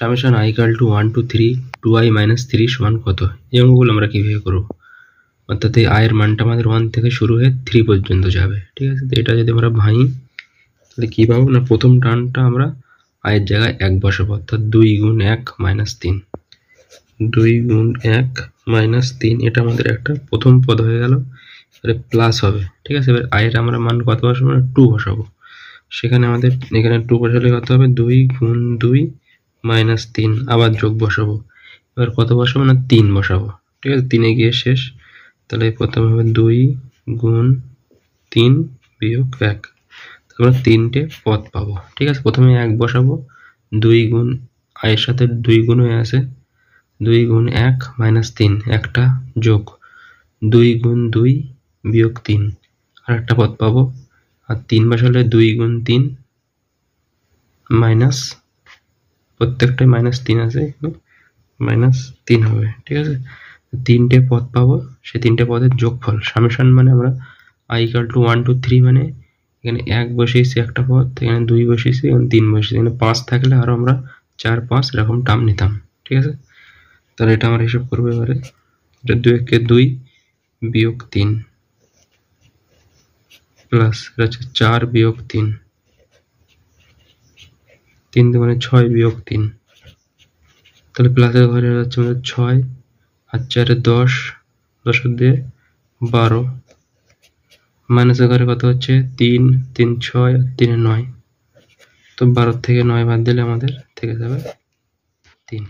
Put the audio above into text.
summation i equal to one two three to i minus three সমান কত এই অঙ্কগুলো আমরা কীভাবে করবো অর্থাৎ এই আয়ের মানটা আমাদের ওয়ান থেকে শুরু হয়ে থ্রি পর্যন্ত যাবে ঠিক আছে তো এটা যদি আমরা ভাঙি তাহলে কী পাবো না প্রথম টার্নটা আমরা আয়ের জায়গায় এক বসাবো অর্থাৎ দুই গুণ এক মাইনাস তিন দুই গুণ এক মাইনাস তিন এটা আমাদের একটা প্রথম পদ হয়ে গেল এবারে প্লাস হবে ঠিক আছে এবার আয়ের আমরা মান কত বসাবো না টু বসাবো সেখানে আমাদের এখানে টু বসালে কত হবে দুই গুণ দুই মাইনাস তিন আবার যোগ বসাবো এবার কত বসাবো না তিন বসাবো ঠিক আছে তিনে গিয়ে শেষ তাহলে প্রথম হবে দুই গুণ তিন বিয়োগ এক তারপরে তিনটে পথ পাবো ঠিক আছে প্রথমে এক বসাবো দুই গুণ আয়ের সাথে দুই গুণ হয়ে আছে দুই গুণ এক মাইনাস তিন একটা যোগ দুই গুণ দুই বিয়োগ তিন আর একটা পদ পাবো আর তিন বসালে দুই গুণ তিন মাইনাস প্রত্যেকটাই মাইনাস তিন আছে এখানে মাইনাস তিন হবে ঠিক আছে তিনটে পদ পাবো সে তিনটে পদের যোগফল সামেশন মানে আমরা i equal to one two three মানে এখানে এক বসিয়েছি একটা পদ এখানে দুই বসিয়েছি এখানে তিন বসিয়েছি এখানে পাঁচ থাকলে আরও আমরা চার পাঁচ এরকম টার্ম নিতাম ঠিক আছে তাহলে এটা আমরা হিসেব করবো এবারে এটা দুই একে দুই বিয়োগ তিন প্লাস এটা হচ্ছে চার বিয়োগ তিন তিন দুগুণে ছয় বিয়োগ তিন তাহলে প্লাসের ঘরে হচ্ছে আমাদের ছয় আর চারে দশ দশ দিয়ে বারো মাইনাসের ঘরে কত হচ্ছে তিন তিন ছয় আর তিনে নয় তো বারো থেকে নয় বাদ দিলে আমাদের থেকে যাবে তিন